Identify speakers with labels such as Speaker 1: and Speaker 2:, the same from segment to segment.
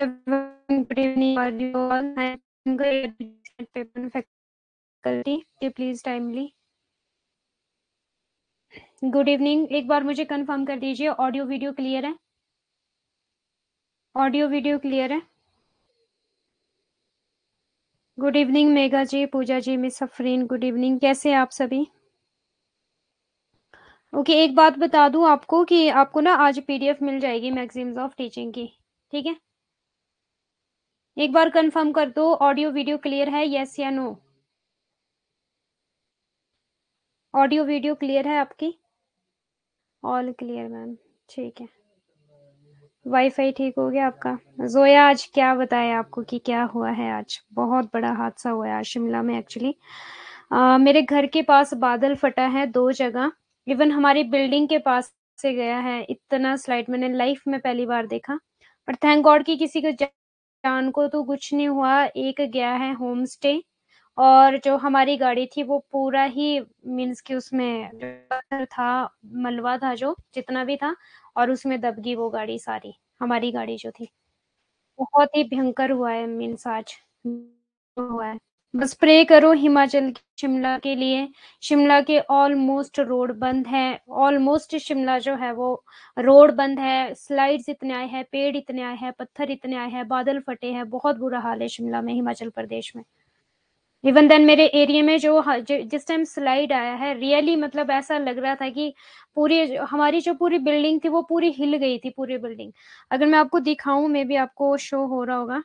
Speaker 1: good evening or you all. going to paper faculty. Please timely. Good evening एक बार मुझे confirm कर दीजिए ऑडियो वीडियो क्लियर है ऑडियो वीडियो क्लियर है good evening Megha ji Pooja ji miss Safreen good evening कैसे आप सभी ओके okay, एक बात बता दूं आपको कि आपको ना आज पीडीएफ मिल जाएगी मैगजीम्स ऑफ टीचिंग की ठीक है एक बार कंफर्म कर दो ऑडियो वीडियो क्लियर है यस या नो ऑडियो वीडियो क्लियर है आपकी ऑल क्लियर मैम ठीक है वाईफाई ठीक हो गया आपका जोया आज क्या बताया आपको कि क्या हुआ है आज बहुत बड़ा हादसा हुआ है शिमला में एक्चुअली मेरे घर के पास बादल फटा है दो जगह इवन हमारी बिल्डिंग के पास से गया है इतना स्लाइड मैंने लाइफ में पहली बार देखा पर थैंक गॉड कि किसी को प्लान को तो कुछ नहीं हुआ एक गया है होम स्टे और जो हमारी गाड़ी थी वो पूरा ही मीन्स कि उसमें था मलवा था जो जितना भी था और उसमें दब गई वो गाड़ी सारी हमारी गाड़ी जो थी बहुत ही भयंकर हुआ है मीन्स आज हुआ है बस प्रे करो हिमाचल शिमला के लिए शिमला के ऑलमोस्ट रोड बंद है ऑलमोस्ट शिमला जो है वो रोड बंद है स्लाइड्स इतने आए हैं पेड़ इतने आए हैं पत्थर इतने आए हैं बादल फटे हैं बहुत बुरा हाल है शिमला में हिमाचल प्रदेश में इवन देन मेरे एरिया में जो जिस टाइम स्लाइड आया है रियली मतलब ऐसा लग रहा था कि पूरी हमारी जो पूरी बिल्डिंग थी वो पूरी हिल गई थी पूरी बिल्डिंग अगर मैं आपको दिखाऊं मे भी आपको शो हो रहा होगा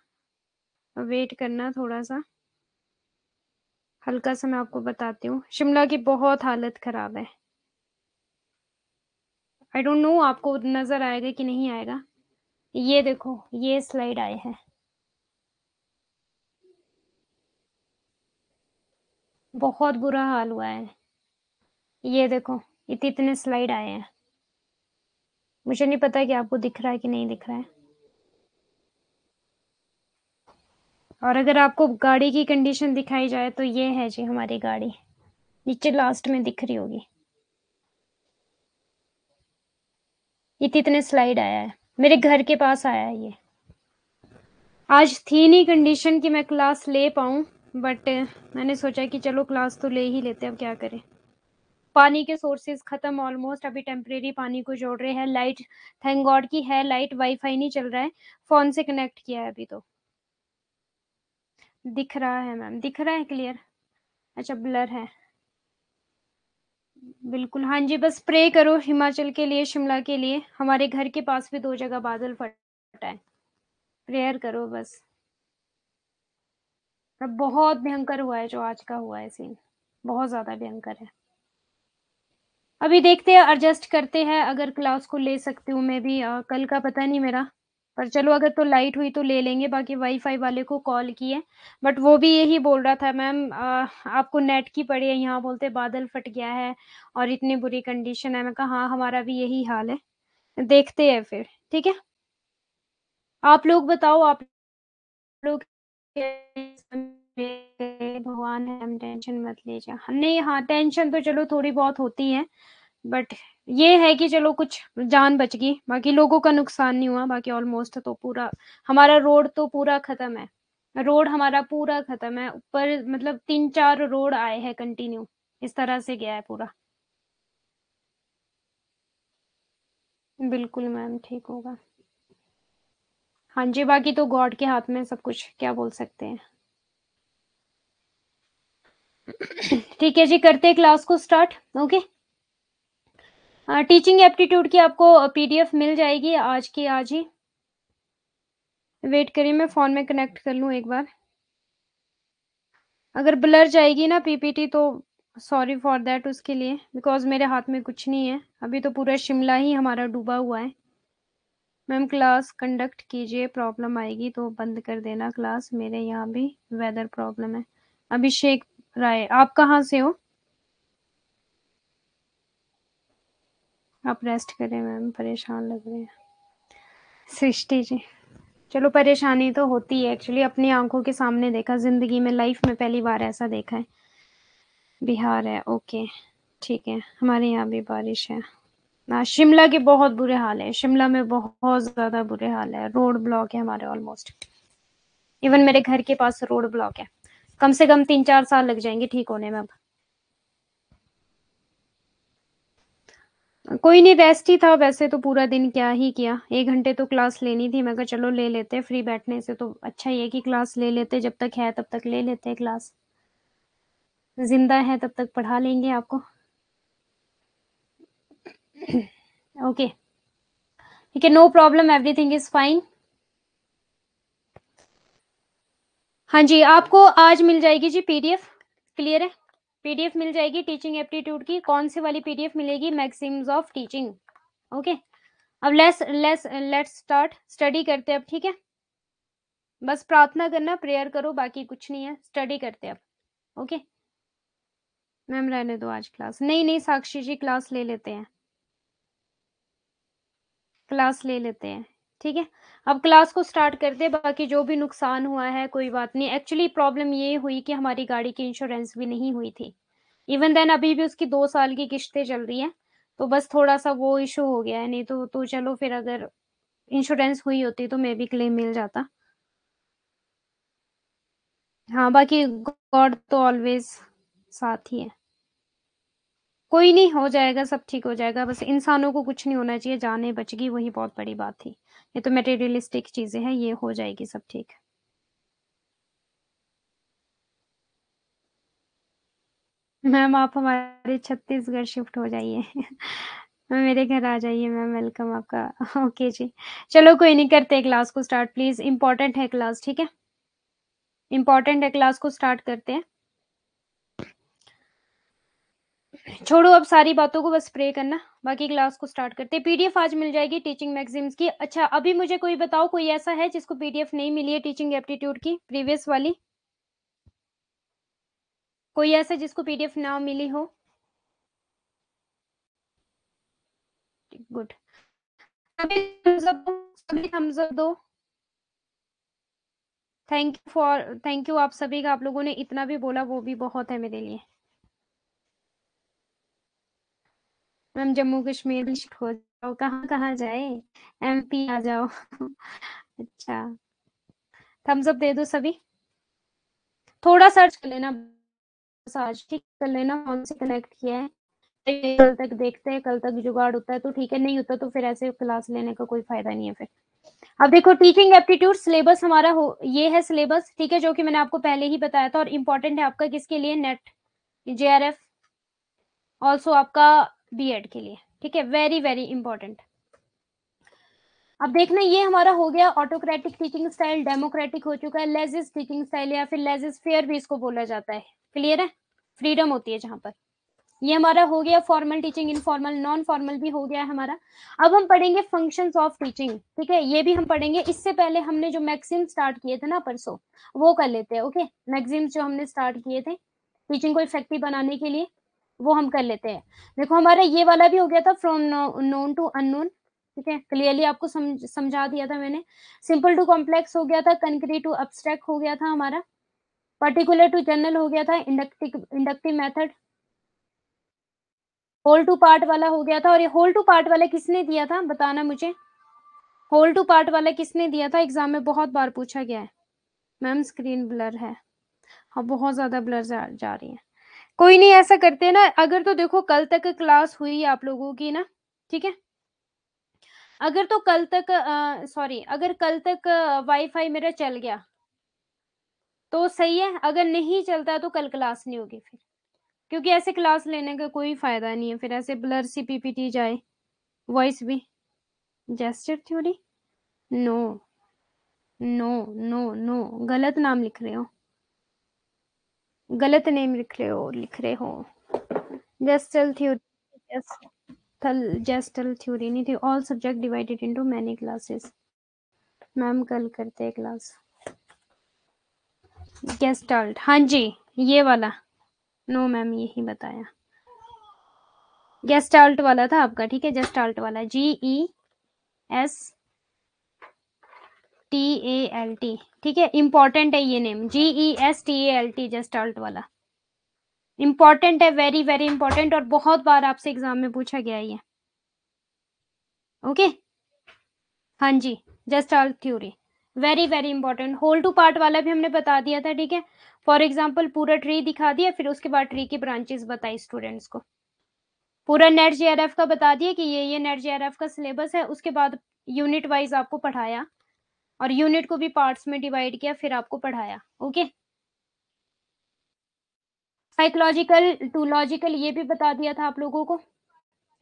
Speaker 1: वेट करना थोड़ा सा हल्का सा मैं आपको बताती हूँ शिमला की बहुत हालत ख़राब है आई डोंट नो आपको नज़र आएगा कि नहीं आएगा ये देखो ये स्लाइड आए हैं बहुत बुरा हाल हुआ है ये देखो इतने इतने स्लाइड आए हैं मुझे नहीं पता कि आपको दिख रहा है कि नहीं दिख रहा है और अगर आपको गाड़ी की कंडीशन दिखाई जाए तो ये है जी हमारी गाड़ी नीचे लास्ट में दिख रही होगी ये कितने स्लाइड आया है मेरे घर के पास आया है ये आज थी नहीं कंडीशन कि मैं क्लास ले पाऊँ बट मैंने सोचा कि चलो क्लास तो ले ही लेते हैं अब क्या करें पानी के सोर्सेज ख़त्म ऑलमोस्ट अभी टेम्परेरी पानी को जोड़ रहे हैं लाइट थैंक गॉड की है लाइट वाईफाई नहीं चल रहा है फ़ोन से कनेक्ट किया है अभी तो दिख रहा है मैम दिख रहा है क्लियर अच्छा ब्लर है बिल्कुल हाँ जी बस प्रे करो हिमाचल के लिए शिमला के लिए हमारे घर के पास भी दो जगह बादल फटा है प्रेयर करो बस अब बहुत भयंकर हुआ है जो आज का हुआ है सीन बहुत ज्यादा भयंकर है अभी देखते हैं एडजस्ट करते हैं अगर क्लास को ले सकती हूँ मैं भी आ, कल का पता नहीं मेरा पर चलो अगर तो लाइट हुई तो ले लेंगे बाकी वाईफाई वाले को कॉल किए बट वो भी यही बोल रहा था मैम आपको नेट की पड़ी है यहाँ बोलते बादल फट गया है और इतनी बुरी कंडीशन है मैं कहा हाँ हमारा भी यही हाल है देखते हैं फिर ठीक है आप लोग बताओ आप लोग भगवान है हम टेंशन मत लीजिए नहीं हाँ टेंशन तो चलो थोड़ी बहुत होती है बट ये है कि चलो कुछ जान बच गई बाकी लोगों का नुकसान नहीं हुआ बाकी ऑलमोस्ट तो पूरा हमारा रोड तो पूरा खत्म है रोड हमारा पूरा खत्म है ऊपर मतलब तीन चार रोड आए हैं कंटिन्यू इस तरह से गया है पूरा बिल्कुल मैम ठीक होगा हाँ जी बाकी तो गॉड के हाथ में सब कुछ क्या बोल सकते हैं ठीक है जी करते हैं क्लास को स्टार्ट ओके टीचिंग एप्टीट्यूड की आपको पीडीएफ मिल जाएगी आज की आज ही वेट करिए मैं फोन में कनेक्ट कर लूँ एक बार अगर ब्लर जाएगी ना पीपीटी तो सॉरी फॉर देट उसके लिए बिकॉज मेरे हाथ में कुछ नहीं है अभी तो पूरा शिमला ही हमारा डूबा हुआ है मैम क्लास कंडक्ट कीजिए प्रॉब्लम आएगी तो बंद कर देना क्लास मेरे यहाँ भी वेदर प्रॉब्लम है अभिषेक राय आप कहाँ से हो आप रेस्ट करें मैम परेशान लग रहे हैं सृष्टि जी चलो परेशानी तो होती है एक्चुअली अपनी आंखों के सामने देखा ज़िंदगी में लाइफ में पहली बार ऐसा देखा है बिहार है ओके ठीक है हमारे यहाँ भी बारिश है ना शिमला के बहुत बुरे हाल है शिमला में बहुत ज़्यादा बुरे हाल है रोड ब्लॉक है हमारे ऑलमोस्ट इवन मेरे घर के पास रोड ब्लॉक है कम से कम तीन चार साल लग जाएंगे ठीक होने में अब कोई नहीं रेस्ट ही था वैसे तो पूरा दिन क्या ही किया एक घंटे तो क्लास लेनी थी मैं चलो ले लेते हैं फ्री बैठने से तो अच्छा ये कि क्लास ले लेते जब तक है तब तक ले लेते हैं क्लास जिंदा है तब तक पढ़ा लेंगे आपको ओके ठीक है no problem everything is fine हाँ जी आपको आज मिल जाएगी जी पीडीएफ क्लियर है पीडीएफ मिल जाएगी टीचिंग एप्टीट्यूड की कौन सी वाली पीडीएफ मिलेगी मैक्सिम्स ऑफ टीचिंग ओके अब let's let's let's start study करते अब ठीक है बस प्रार्थना करना प्रेयर करो बाकी कुछ नहीं है स्टडी करते अब ओके मैम रहने दो आज क्लास नहीं नहीं साक्षी जी क्लास ले लेते हैं क्लास ले लेते हैं ठीक है अब क्लास को स्टार्ट करते हैं बाकी जो भी नुकसान हुआ है कोई बात नहीं एक्चुअली प्रॉब्लम ये हुई कि हमारी गाड़ी की इंश्योरेंस भी नहीं हुई थी इवन देन अभी भी उसकी दो साल की किश्तें चल रही हैं तो बस थोड़ा सा वो इशू हो गया है नहीं तो तो चलो फिर अगर इंश्योरेंस हुई होती तो मे भी क्लेम मिल जाता हाँ बाकी गॉड तो ऑलवेज साथ ही है कोई नहीं हो जाएगा सब ठीक हो जाएगा बस इंसानों को कुछ नहीं होना चाहिए जाने बच गई वही बहुत बड़ी बात थी ये तो मेटेरियलिस्टिक चीजें हैं ये हो जाएगी सब ठीक मैम आप हमारे छत्तीसगढ़ शिफ्ट हो जाइए मेरे घर आ जाइए मैम वेलकम आपका ओके जी चलो कोई नहीं करते क्लास को स्टार्ट प्लीज इम्पोर्टेंट है क्लास ठीक है इम्पोर्टेंट है क्लास को स्टार्ट करते हैं छोड़ो अब सारी बातों को बस प्रे करना बाकी क्लास को स्टार्ट करते हैं पीडीएफ आज मिल जाएगी टीचिंग मैगजीम्स की अच्छा अभी मुझे कोई बताओ कोई ऐसा है जिसको पीडीएफ नहीं मिली है टीचिंग एप्टीट्यूड की प्रीवियस वाली कोई ऐसा जिसको पीडीएफ ना मिली हो गुड सभी दो thank you for thank you आप सभी का आप लोगों ने इतना भी बोला वो भी बहुत है मेरे लिए मैम जम्मू कश्मीर हो जाओ कहाँ कहाँ जाए एमपी आ जाओ अच्छा थम्स अप दे दो सभी थोड़ा सर्च कर लेना आज ठीक कर लेना कौन से कनेक्ट किया है कल तक देखते हैं कल तक जुगाड़ होता है तो ठीक है नहीं होता तो फिर ऐसे क्लास लेने का कोई फायदा नहीं है फिर अब देखो टीचिंग एप्टीट्यूड सिलेबस हमारा हो ये है सिलेबस ठीक है जो कि मैंने आपको पहले ही बताया था और इम्पोर्टेंट है आपका किसके लिए NET J R F also आपका एड के लिए ठीक है वेरी वेरी इंपॉर्टेंट अब देखना ये हमारा हो गया ऑटोक्रेटिक टीचिंग स्टाइल डेमोक्रेटिक हो चुका है लेजिस टीचिंग स्टाइल या फिर लेजिस फेयर भी इसको बोला जाता है क्लियर है फ्रीडम होती है जहां पर ये हमारा हो गया formal teaching informal non formal भी हो गया हमारा अब हम पढ़ेंगे फंक्शंस ऑफ टीचिंग ठीक है ये भी हम पढ़ेंगे इससे पहले हमने जो मैगजीन स्टार्ट किए थे ना परसों वो कर लेते हैं ओके मैगजीन्स जो हमने स्टार्ट किए थे टीचिंग को इफेक्टिव बनाने के लिए वो हम कर लेते हैं देखो हमारा ये वाला भी हो गया था फ्रॉम नोन टू अनोन ठीक है क्लियरली आपको समझ समझा दिया था मैंने सिंपल टू कॉम्प्लेक्स हो गया था कंक्रीट टू अब्सट्रैक्ट हो गया था हमारा पर्टिकुलर टू जनरल हो गया था inductive inductive method whole to part वाला हो गया था और ये होल टू पार्ट वाला किसने दिया था बताना मुझे होल टू पार्ट वाला किसने दिया था एग्जाम में बहुत बार पूछा गया है मैम स्क्रीन ब्लर है हाँ बहुत ज्यादा ब्लर जा रही है कोई नहीं ऐसा करते ना अगर तो देखो कल तक क्लास हुई आप लोगों की ना ठीक है अगर तो कल तक सॉरी अगर कल तक वाईफाई मेरा चल गया तो सही है अगर नहीं चलता तो कल क्लास नहीं होगी फिर क्योंकि ऐसे क्लास लेने का कोई फायदा नहीं है फिर ऐसे ब्लर सी पीपीटी जाए वॉइस भी gestalt theory no no no no गलत नाम लिख रहे हो गलत नेम लिख रहे हो लिख रहे हो जेस्टल थ्योरी जेस्टल थ्योरी नहीं थी all subject divided into many classes ma'am कल करते हैं क्लास गेस्टल्ट हाँ जी ये वाला नो मैम यही बताया गेस्टाल्ट वाला था आपका ठीक है जेस्टाल्ट वाला G E S T A L T ठीक है इंपॉर्टेंट है ये name G E S T A L T gestalt वाला इंपॉर्टेंट है वेरी वेरी इंपॉर्टेंट और बहुत बार आपसे एग्जाम में पूछा गया ये ओके हाँ जी gestalt theory very very important whole to part वाला भी हमने बता दिया था ठीक है फॉर एग्जाम्पल पूरा ट्री दिखा दिया फिर उसके बाद ट्री की ब्रांचेस बताई स्टूडेंट्स को पूरा नेट जे का बता दिया कि ये ये नेट जे का सिलेबस है उसके बाद यूनिट वाइज आपको पढ़ाया और यूनिट को भी पार्ट्स में डिवाइड किया फिर आपको पढ़ाया ओके साइकोलॉजिकल टू लॉजिकल ये भी बता दिया था आप लोगों को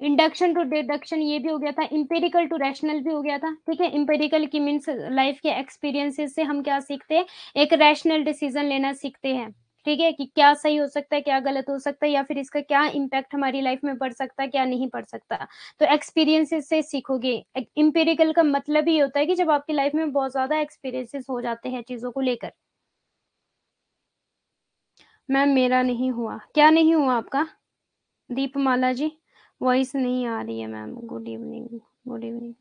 Speaker 1: इंडक्शन टू डिडक्शन ये भी हो गया था इंपेरिकल टू रैशनल भी हो गया था ठीक है इंपेरिकल की मीन्स लाइफ के एक्सपीरियंसेस से हम क्या सीखते हैं एक रैशनल डिसीजन लेना सीखते हैं ठीक है कि क्या सही हो सकता है क्या गलत हो सकता है या फिर इसका क्या इम्पैक्ट हमारी लाइफ में पड़ सकता है क्या नहीं पड़ सकता तो एक्सपीरियंसेस से सीखोगे इम्पेरिकल का मतलब ही होता है कि जब आपकी लाइफ में बहुत ज्यादा एक्सपीरियंसेस हो जाते हैं चीजों को लेकर मैम मेरा नहीं हुआ क्या नहीं हुआ आपका दीप माला जी वॉइस नहीं आ रही है ma'am good evening good evening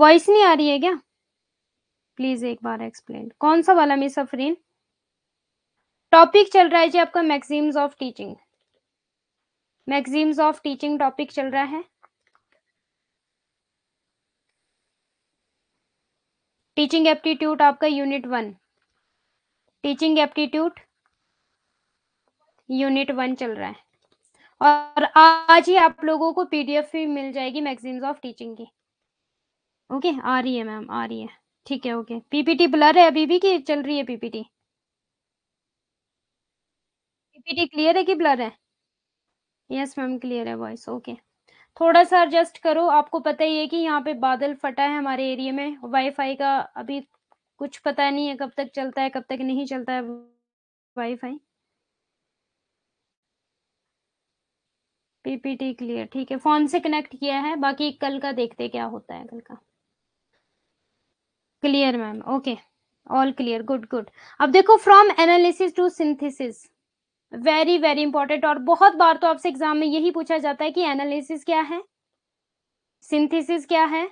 Speaker 1: voice नहीं आ रही है क्या प्लीज एक बार एक्सप्लेन कौन सा वाला मिस अफरीन टॉपिक चल रहा है जी आपका maxims of teaching maxims of teaching topic चल रहा है टीचिंग एप्टीट्यूड आपका unit one teaching aptitude unit one चल रहा है और आज ही आप लोगों को पीडीएफ भी मिल जाएगी मैगजीम्स ऑफ टीचिंग की ओके आ रही है मैम आ रही है ठीक है ओके पीपीटी बुला रहे अभी भी कि चल रही है पीपीटी पीपीटी क्लियर है कि ब्लर है यस मैम क्लियर है वॉइस ओके थोड़ा सा एडजस्ट करो आपको पता ही है कि यहाँ पे बादल फटा है हमारे एरिया में वाईफाई का अभी कुछ पता नहीं है कब तक चलता है कब तक नहीं चलता है वाईफाई पीपीटी क्लियर ठीक है फोन से कनेक्ट किया है बाकी कल का देखते क्या होता है कल का clear ma'am okay all clear good good अब देखो from analysis to synthesis very very important और बहुत बार तो आपसे एग्जाम में यही पूछा जाता है कि एनालिसिस क्या है सिंथेसिस क्या है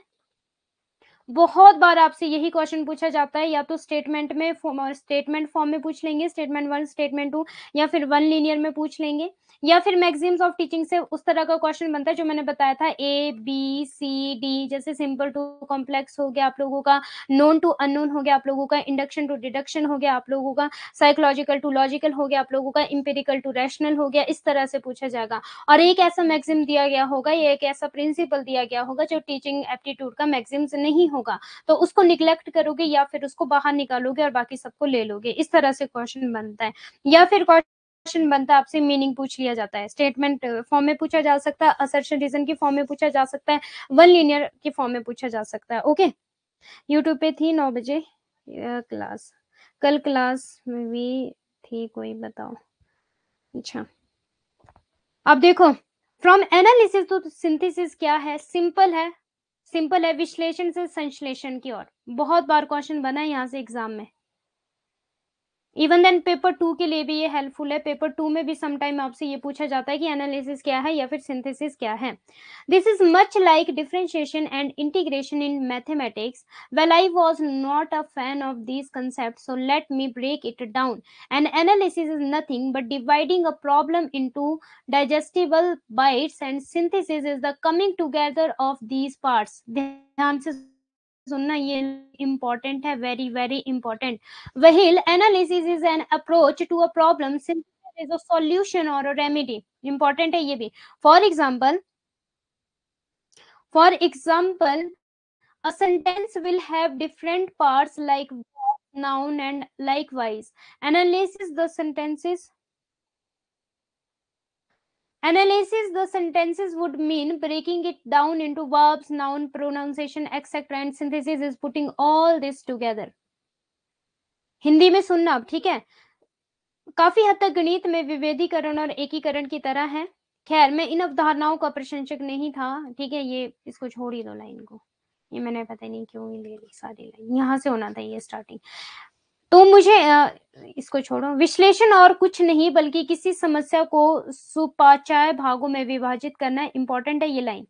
Speaker 1: बहुत बार आपसे यही क्वेश्चन पूछा जाता है या तो स्टेटमेंट में स्टेटमेंट फॉर्म में पूछ लेंगे स्टेटमेंट वन स्टेटमेंट टू या फिर वन लीनियर में पूछ लेंगे या फिर मैगजीम्स ऑफ टीचिंग से उस तरह का क्वेश्चन बनता है जो मैंने बताया था ए बी सी डी जैसे सिंपल टू कॉम्प्लेक्स हो गया आप लोगों का नोन टू अननोन हो गया आप लोगों का इंडक्शन टू डिडक्शन हो गया आप लोगों का साइकोलॉजिकल टू लॉजिकल हो गया आप लोगों का इंपेरिकल टू रैशनल हो गया इस तरह से पूछा जाएगा और एक ऐसा मैगजिम दिया गया होगा या एक ऐसा प्रिंसिपल दिया गया होगा जो टीचिंग एप्टीट्यूड का मैगजिम्स नहीं होगा तो उसको निग्लेक्ट करोगे या फिर उसको बाहर निकालोगे और बाकी सबको ले लोगे इस तरह से क्वेश्चन बनता है या फिर क्वेश्चन बनता है आपसे मीनिंग पूछ लिया जाता है स्टेटमेंट फॉर्म में पूछा जा सकता है असर्शन रीजन की फॉर्म में पूछा जा सकता है वन लीनियर के फॉर्म में पूछा जा सकता है ओके यूट्यूब पे थी नौ बजे क्लास कल क्लास में भी थी कोई बताओ अच्छा अब देखो फ्रॉम एनालिसिस टू सिंथेसिस क्या है सिंपल है सिंपल है विश्लेषण से संश्लेषण की ओर बहुत बार क्वेश्चन बना है यहाँ से एग्जाम में इवन देन पेपर टू के लिए भी ये हेल्पफुल है पेपर टू में भी समटाइम आपसे ये पूछा जाता है कि एनालिसिस क्या है या फिर सिंथेसिस क्या है this is much like differentiation and integration in mathematics well I was not a fan of this concept so let me break it down and analysis is nothing but dividing a problem into digestible bites and synthesis is the coming together of these parts ध्यान से सुनना ये important है very very important while analysis is an approach to a problem is a solution और अ remedy important है ये भी for example for example a sentence will have different parts like noun and likewise analysis the sentences Analysis the sentences would mean breaking it down into verbs, noun, pronunciation, etc. And synthesis is putting all this together. Hindi में सुनना अब ठीक है काफी हद तक गणित में विभेदीकरण और एकीकरण की तरह है खैर मैं इन अवधारणाओं का प्रशंसक नहीं था ठीक है ये इसको छोड़ ही दो लाइन को ये मैंने पता नहीं क्यों ही ले ली सारी लाइन यहाँ से होना था ये स्टार्टिंग तो मुझे इसको छोड़ो विश्लेषण और कुछ नहीं बल्कि किसी समस्या को सुपाचाय भागों में विभाजित करना इंपॉर्टेंट है ये लाइन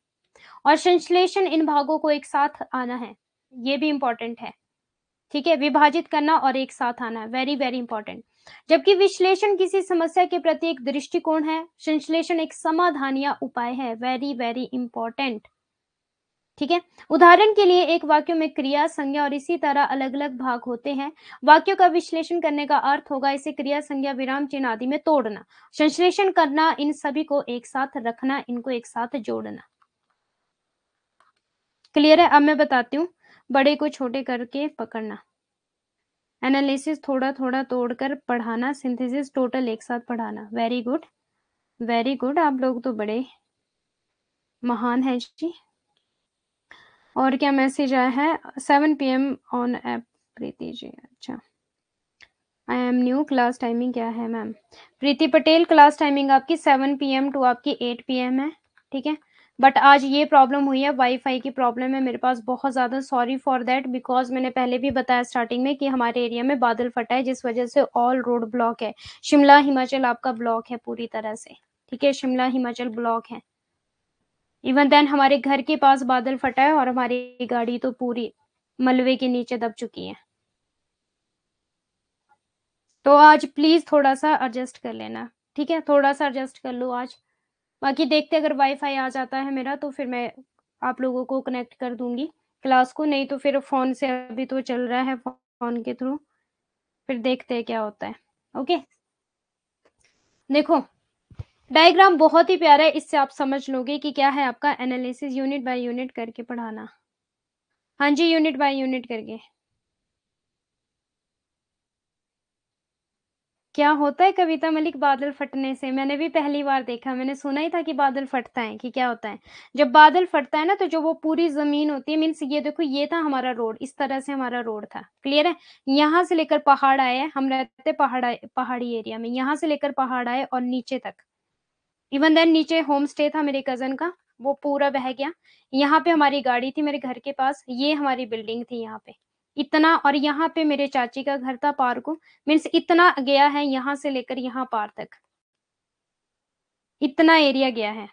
Speaker 1: और संश्लेषण इन भागों को एक साथ आना है ये भी इंपॉर्टेंट है ठीक है विभाजित करना और एक साथ आना वेरी वेरी इंपॉर्टेंट जबकि विश्लेषण किसी समस्या के प्रति एक दृष्टिकोण है संश्लेषण एक समाधान या उपाय है वेरी वेरी इंपॉर्टेंट ठीक है उदाहरण के लिए एक वाक्य में क्रिया संज्ञा और इसी तरह अलग अलग भाग होते हैं वाक्यों का विश्लेषण करने का अर्थ होगा इसे क्रिया संज्ञा विराम चिन्ह आदि में तोड़ना संश्लेषण करना इन सभी को एक साथ रखना इनको एक साथ जोड़ना क्लियर है अब मैं बताती हूँ बड़े को छोटे करके पकड़ना एनालिसिस थोड़ा थोड़ा तोड़कर पढ़ाना सिंथेसिस टोटल एक साथ पढ़ाना वेरी गुड वेरी गुड आप लोग तो बड़े महान हैं जी और क्या मैसेज आया है seven P M on app Preeti ji अच्छा I am new class timing क्या है ma'am Preeti Patel class timing आपकी सेवन पी एम टू आपकी एट पी एम है ठीक है बट आज ये प्रॉब्लम हुई है वाईफाई की प्रॉब्लम है मेरे पास बहुत ज़्यादा सॉरी फॉर दैट बिकॉज मैंने पहले भी बताया स्टार्टिंग में कि हमारे एरिया में बादल फटा है जिस वजह से ऑल रोड ब्लॉक है शिमला हिमाचल आपका ब्लॉक है पूरी तरह से ठीक है शिमला हिमाचल ब्लॉक है इवन देन हमारे घर के पास बादल फटा है और हमारी गाड़ी तो पूरी मलबे के नीचे दब चुकी है तो आज प्लीज थोड़ा सा एडजस्ट कर लेना ठीक है थोड़ा सा एडजस्ट कर लो आज बाकी देखते अगर वाईफाई आ जाता है मेरा तो फिर मैं आप लोगों को कनेक्ट कर दूंगी क्लास को नहीं तो फिर फोन से अभी तो चल रहा है फोन के थ्रू फिर देखते हैं क्या होता है ओके देखो डायग्राम बहुत ही प्यारा है इससे आप समझ लोगे कि क्या है आपका एनालिसिस यूनिट बाय यूनिट करके पढ़ाना हाँ जी यूनिट बाय यूनिट करके क्या होता है कविता मलिक बादल फटने से मैंने भी पहली बार देखा मैंने सुना ही था कि बादल फटता है कि क्या होता है जब बादल फटता है ना तो जो वो पूरी जमीन होती है मीन्स ये देखो ये था हमारा रोड इस तरह से हमारा रोड था क्लियर है यहाँ से लेकर पहाड़ आए हम रहते पहाड़ पहाड़ी एरिया में यहाँ से लेकर पहाड़ आए और नीचे तक इवन देन नीचे होम स्टे था मेरे कजन का वो पूरा बह गया यहाँ पे हमारी गाड़ी थी मेरे घर के पास ये हमारी बिल्डिंग थी यहाँ पे इतना और यहाँ पे मेरे चाची का घर था पार को मीन्स इतना गया है यहाँ से लेकर यहाँ पार तक इतना एरिया गया है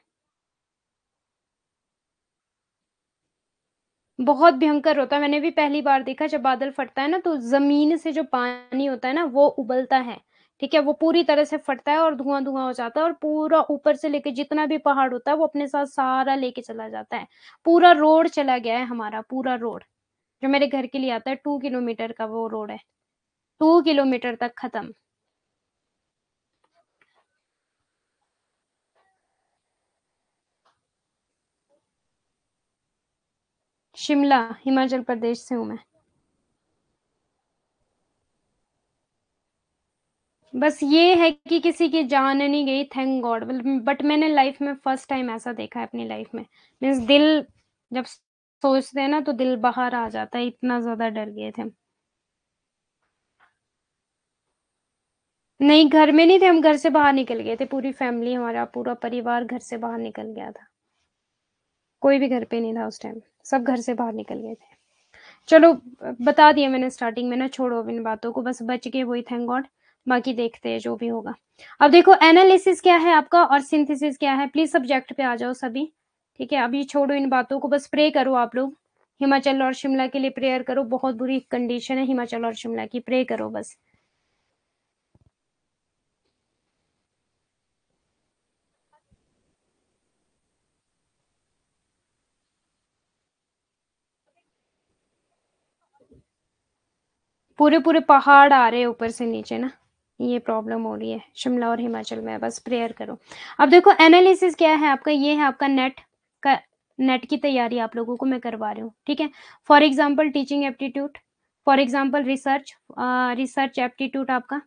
Speaker 1: बहुत भयंकर होता है मैंने भी पहली बार देखा जब बादल फटता है ना तो जमीन से जो पानी होता है ना वो उबलता है ठीक है वो पूरी तरह से फटता है और धुआं धुआं हो जाता है और पूरा ऊपर से लेके जितना भी पहाड़ होता है वो अपने साथ सारा लेके चला जाता है पूरा रोड चला गया है हमारा पूरा रोड जो मेरे घर के लिए आता है टू किलोमीटर का वो रोड है टू किलोमीटर तक खत्म शिमला हिमाचल प्रदेश से हूँ मैं बस ये है कि किसी की जान नहीं गई थैंक गॉड बट मैंने लाइफ में फर्स्ट टाइम ऐसा देखा है अपनी लाइफ में मीन्स दिल जब सोचते हैं ना तो दिल बाहर आ जाता है इतना ज्यादा डर गए थे नहीं घर में नहीं थे हम घर से बाहर निकल गए थे पूरी फैमिली हमारा पूरा परिवार घर से बाहर निकल गया था कोई भी घर पे नहीं था उस टाइम सब घर से बाहर निकल गए थे चलो बता दिया मैंने स्टार्टिंग में ना छोड़ो इन बातों को बस बच गए वही थैंक गॉड बाकी देखते हैं जो भी होगा अब देखो एनालिसिस क्या है आपका और सिंथेसिस क्या है प्लीज सब्जेक्ट पे आ जाओ सभी ठीक है अभी छोड़ो इन बातों को बस प्रे करो आप लोग हिमाचल और शिमला के लिए प्रेयर करो बहुत बुरी कंडीशन है हिमाचल और शिमला की प्रे करो बस पूरे पूरे पहाड़ आ रहे हैं ऊपर से नीचे ना ये प्रॉब्लम हो रही है शिमला और हिमाचल में बस प्रेयर करो अब देखो एनालिसिस क्या है आपका ये है आपका नेट का नेट की तैयारी आप लोगों को मैं करवा रही हूँ ठीक है for example teaching aptitude for example research research aptitude आपका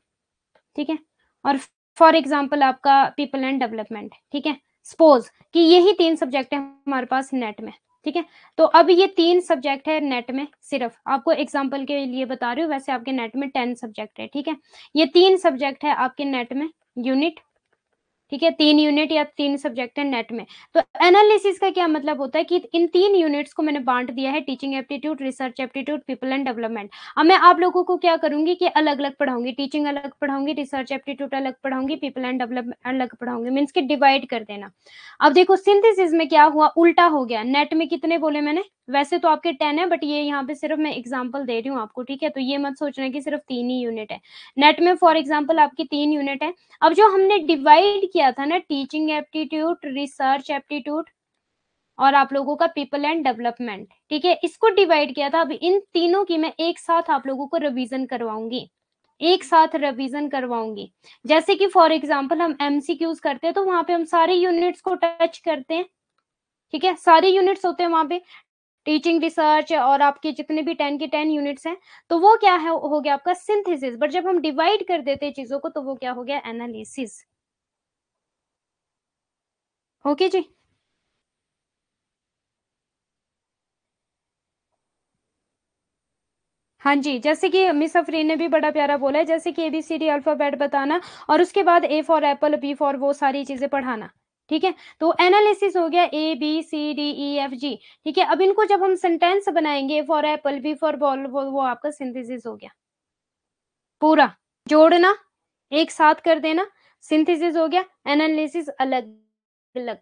Speaker 1: ठीक है और फॉर एग्जाम्पल आपका पीपल एंड डेवलपमेंट ठीक है सपोज कि यही तीन सब्जेक्ट है हमारे पास नेट में ठीक है तो अब ये तीन सब्जेक्ट है नेट में सिर्फ आपको एग्जाम्पल के लिए बता रही हूँ वैसे आपके नेट में टेन सब्जेक्ट है ठीक है ये तीन सब्जेक्ट है आपके नेट में यूनिट ठीक है तीन यूनिट या तीन सब्जेक्ट है नेट में तो एनालिसिस का क्या मतलब होता है कि इन तीन यूनिट्स को मैंने बांट दिया है teaching aptitude research aptitude people and development अब मैं आप लोगों को क्या करूंगी कि अलग अलग पढ़ाऊंगी टीचिंग अलग पढ़ाऊंगी रिसर्च एप्टीट्यूड अलग पढ़ाऊंगी पीपल एंड डेवलपमेंट अलग पढ़ाऊंगी मीन्स की डिवाइड कर देना अब देखो सिंथिस में क्या हुआ उल्टा हो गया नेट में कितने बोले मैंने वैसे तो आपके टेन है बट ये यहाँ पे सिर्फ मैं एग्जाम्पल दे रही हूँ आपको ठीक है तो ये मत सोचना कि सिर्फ तीन ही यूनिट है नेट में फॉर एग्जाम्पल आपकी तीन यूनिट है अब जो हमने डिवाइड किया था ना टीचिंग एप्टीट्यूड रिसर्च एप्टीट्यूड और आप लोगों का पीपल एंड डेवलपमेंट ठीक है इसको डिवाइड किया था अब इन तीनों की मैं एक साथ आप लोगों को रिविजन करवाऊंगी एक साथ रिविजन करवाऊंगी जैसे कि फॉर एग्जाम्पल हम एमसीक्यूज करते हैं तो वहां पे हम सारे यूनिट्स को टच करते हैं ठीक है सारे यूनिट्स होते हैं वहां पे टीचिंग रिसर्च और आपके जितने भी टेन के टेन यूनिट्स हैं तो वो क्या है हो गया आपका सिंथेसिस बट जब हम डिवाइड कर देते हैं चीजों को तो वो क्या हो गया एनालिसिस ओके जी हाँ जी जैसे कि मिस अफरी ने भी बड़ा प्यारा बोला है जैसे कि एबीसीडी अल्फाबेट बताना और उसके बाद A for apple B for वो सारी चीजें पढ़ाना ठीक है तो एनालिसिस हो गया A B C D E F G ठीक है अब इनको जब हम सेंटेंस बनाएंगे for apple B for ball वो, वो आपका सिंथेसिस हो गया पूरा जोड़ना एक साथ कर देना सिंथेसिस हो गया एनालिसिस अलग अलग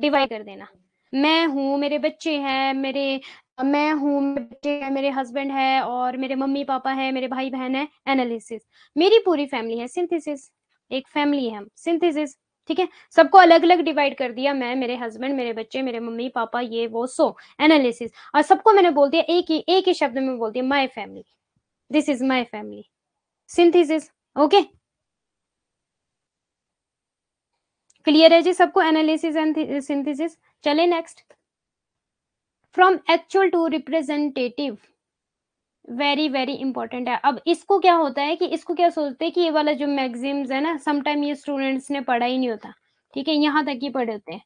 Speaker 1: डिवाइड कर देना मैं हूँ मेरे बच्चे हैं मेरे मैं हूँ बच्चे हैं मेरे हस्बैंड है और मेरे मम्मी पापा है मेरे भाई बहन है एनालिसिस मेरी पूरी फैमिली है सिंथेसिस एक फैमिली है हम सिंथेसिस ठीक है सबको अलग अलग डिवाइड कर दिया मैं मेरे हस्बैंड मेरे बच्चे मेरे मम्मी पापा ये वो सो एनालिसिस और सबको मैंने बोल दिया एक ही एक ही शब्द में बोल दिया my family this is my family synthesis okay clear है जी सबको एनालिसिस एंड सिंथिस चले next from actual to representative very very important है अब इसको क्या होता है कि इसको क्या सोचते हैं कि ये वाला जो मैगजीम्स है ना समटाइम ये स्टूडेंट्स ने पढ़ा ही नहीं होता ठीक है यहाँ तक ही पढ़े होते हैं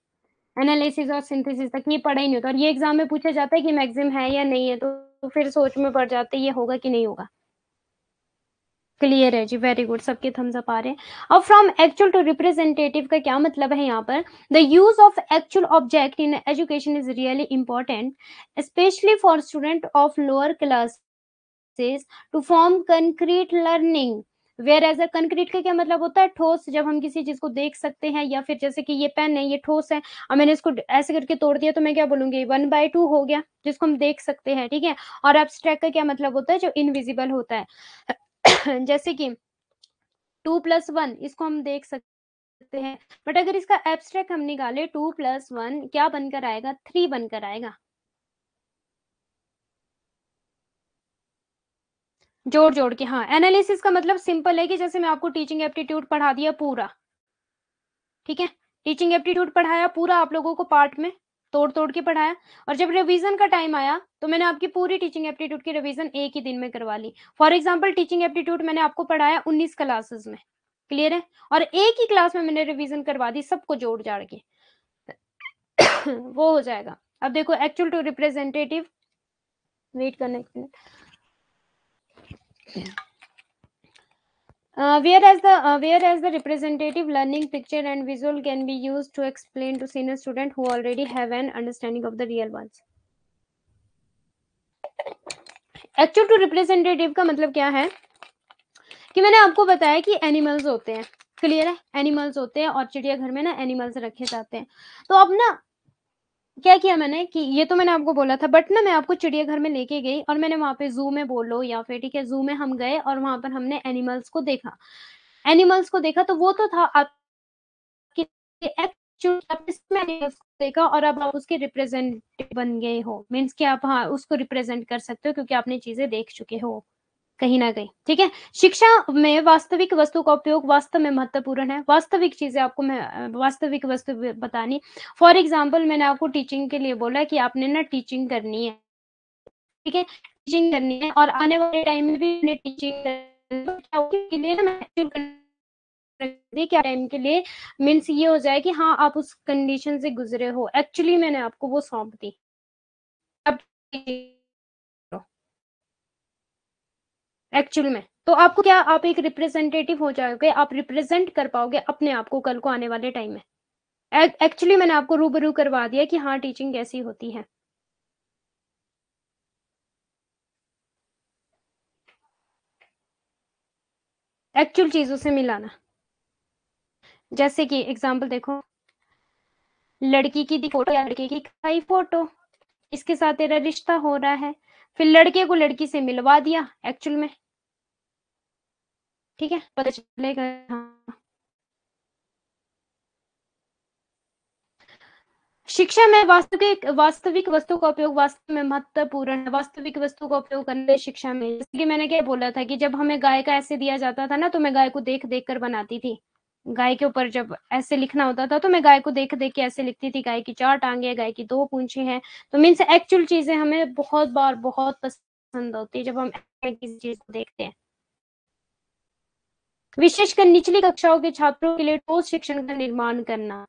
Speaker 1: एनालिसिस और सिंथेसिस तक ये पढ़ा ही नहीं होता और ये एग्जाम में पूछा जाता है कि मैगजीम है या नहीं है तो फिर सोच में पड़ जाते ये होगा कि नहीं होगा क्लियर है जी वेरी गुड सबके थम्स अप आ रहे हैं अब फ्रॉम एक्चुअल टू रिप्रेजेंटेटिव का क्या मतलब है यहाँ पर the use of actual object in education is really important specially for student of lower class axis to form concrete learning whereas a concrete का क्या मतलब होता है ठोस जब हम किसी चीज को देख सकते हैं या फिर जैसे कि ये पेन है ये ठोस है और मैंने इसको ऐसे करके तोड़ दिया तो मैं क्या बोलूंगी वन बाय टू हो गया जिसको हम देख सकते हैं ठीक है और एब्स्ट्रैक्ट का क्या मतलब होता है जो इनविजिबल होता है जैसे कि टू प्लस वन इसको हम देख सकते सकते हैं बट अगर इसका एब्स्ट्रैक्ट हम निकाले टू प्लस वन क्या बनकर आएगा थ्री बनकर आएगा जोड़ जोड़ के हाँ एनालिसिस का मतलब सिंपल है कि जैसे मैं आपको टीचिंग एप्टीट्यूड पढ़ा दिया पूरा ठीक है टीचिंग एप्टीट्यूड पढ़ाया पूरा आप लोगों को पार्ट में तोड़ तोड़ के पढ़ाया और जब रिवीजन का टाइम आया तो मैंने आपकी पूरी टीचिंग एप्टीट्यूड की रिवीजन एक ही दिन में करवा ली फॉर एग्जाम्पल टीचिंग एप्टीट्यूड मैंने आपको पढ़ाया उन्नीस क्लासेस में क्लियर है और एक ही क्लास में मैंने रिवीजन करवा दी सबको जोड़ जाड़ के वो हो जाएगा अब देखो एक्चुअल टू रिप्रेजेंटेटिव वेट करने एक minute Uh, where as the uh, where as the representative learning picture and visual can be used to explain to senior student who already have an understanding of the real ones. Actual to representative का मतलब क्या है कि मैंने आपको बताया कि animals होते हैं क्लियर है एनिमल्स होते हैं और चिड़ियाघर में ना एनिमल्स रखे जाते हैं तो अब ना क्या किया मैंने कि ये तो मैंने आपको बोला था बट ना मैं आपको चिड़ियाघर में लेके गई और मैंने वहाँ पे ज़ू में बोलो या फिर ठीक है ज़ू में हम गए और वहां पर हमने एनिमल्स को देखा। एनिमल्स को देखा तो वो तो था आप देखा और अब आप उसके रिप्रेजेंटेटिव बन गए हो मीन्स कि आप हाँ उसको रिप्रेजेंट कर सकते हो क्योंकि आपने चीजें देख चुके हो कहीं ना कहीं ठीक है शिक्षा में वास्तविक वस्तु का उपयोग वास्तव में महत्वपूर्ण है वास्तविक चीजें आपको मैं वास्तविक वस्तु बतानी फॉर एग्जाम्पल मैंने आपको टीचिंग के लिए बोला कि आपने ना टीचिंग करनी है ठीक है टीचिंग करनी है और आने वाले टाइम में भी टीचिंग के लिए क्या टाइम के लिए मीन्स ये हो जाए कि हाँ आप उस कंडीशन से गुजरे हो एक्चुअली मैंने आपको वो सौंप दी अब एक्चुअल में तो आपको क्या आप एक रिप्रेजेंटेटिव हो जाओगे आप रिप्रेजेंट कर पाओगे अपने आप को कल को आने वाले टाइम में एक्चुअली मैंने आपको रूबरू करवा दिया कि हाँ टीचिंग कैसी होती है एक्चुअल चीजों से मिलाना जैसे कि एग्जाम्पल देखो लड़की की दी फोटो या लड़के की खाई फोटो इसके साथ तेरा रिश्ता हो रहा है फिर लड़के को लड़की से मिलवा दिया एक्चुअल में ठीक है पता चलेगा शिक्षा में वास्तविक वास्तविक वस्तु का उपयोग वास्तव में महत्वपूर्ण है वास्तविक वस्तु का उपयोग करने शिक्षा में जैसे कि मैंने क्या बोला था कि जब हमें गाय का ऐसे दिया जाता था ना तो मैं गाय को देख देख कर बनाती थी गाय के ऊपर जब ऐसे लिखना होता था तो मैं गाय को देख देख के ऐसे लिखती थी गाय की चार टांगे गाय की दो पूंछे हैं तो मीन्स एक्चुअल चीजें हमें बहुत बार बहुत पसंद होती है जब हम किसी चीज को देखते हैं विशेषकर निचली कक्षाओं के छात्रों के लिए ठोस शिक्षण का निर्माण करना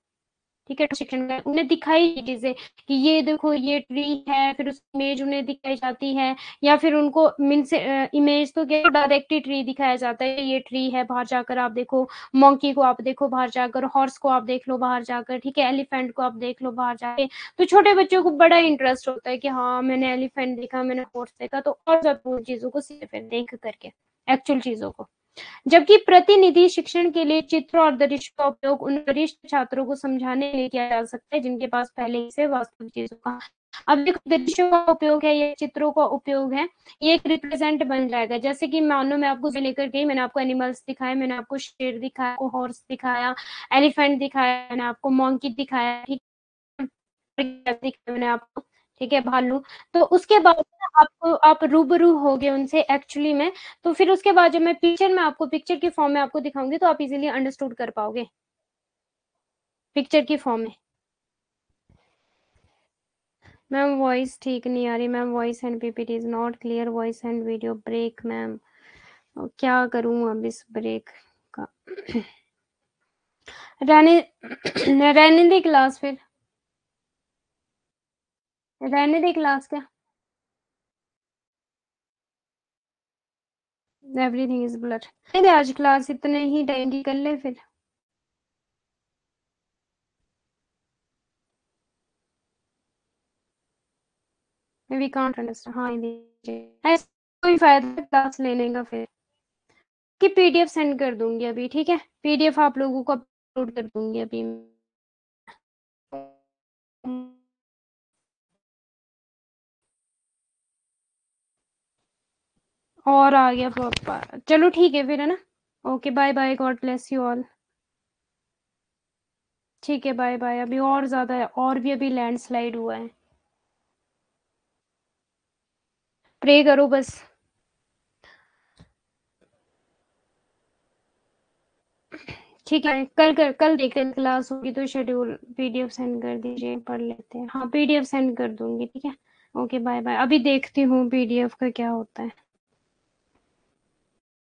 Speaker 1: ठीक है तो शिक्षण उन्हें दिखाई चीजें कि ये देखो ये ट्री है फिर उस इमेज उन्हें दिखाई जाती है या फिर उनको मीन्स इमेज तो क्या ही ट्री दिखाया जाता है ये ट्री है बाहर जाकर आप देखो मंकी को आप देखो बाहर जाकर हॉर्स को आप देख लो बाहर जाकर ठीक है एलिफेंट को आप देख लो बाहर जाके तो छोटे बच्चों को बड़ा इंटरेस्ट होता है कि हाँ मैंने एलिफेंट देखा मैंने हॉर्स देखा तो और ज्यादा उन चीजों को सिर्फ देख करके एक्चुअल चीजों को जबकि प्रतिनिधि शिक्षण के लिए चित्र और दृश्य का उपयोग उन वरिष्ठ छात्रों को समझाने के लिए किया जा सकता है जिनके पास पहले से वास्तविक चीजों का अब देखो दृश्य का उपयोग है ये चित्रों का उपयोग है ये एक रिप्रेजेंट बन जाएगा जैसे कि मानो मैं आपको लेकर गई मैंने आपको एनिमल्स दिखाए मैंने आपको शेर दिखाया आपको हॉर्स दिखाया एलिफेंट दिखाया मैंने आपको मॉन्की दिखाया ठीक मैंने आपको ठीक है भालू तो उसके बाद आपको आप रूबरू हो गए उनसे एक्चुअली में तो फिर उसके बाद जब मैं पिक्चर में आपको पिक्चर के फॉर्म में आपको दिखाऊंगी तो आप इजीली अंडरस्टूड कर पाओगे पिक्चर की फॉर्म में मैम वॉइस ठीक नहीं आ रही ma'am voice and PPT is not clear voice and video break ma'am क्या करूं अब इस ब्रेक का रहने रहने दे क्लास फिर रहने दे क्लास क्या एवरीथिंग इज ब्लर नहीं दे आज क्लास इतने ही टाइम की कर ले फिर वी कांट अंडरस्टैंड हाँ ऐसा कोई फायदा क्लास लेने का फिर कि पीडीएफ सेंड कर दूंगी अभी ठीक है पीडीएफ आप लोगों को अपलोड कर दूंगी अभी और आ गया पापा चलो ठीक है फिर है ना okay bye bye God bless you all ठीक है बाय बाय अभी और ज़्यादा है और भी अभी लैंडस्लाइड हुआ है प्रे करो बस ठीक है कल कर कल देखते हैं क्लास होगी तो शेड्यूल पीडीएफ सेंड कर दीजिए पढ़ लेते हैं हाँ पीडीएफ सेंड कर दूंगी ठीक है ओके बाय बाय अभी देखती हूँ पीडीएफ का क्या होता है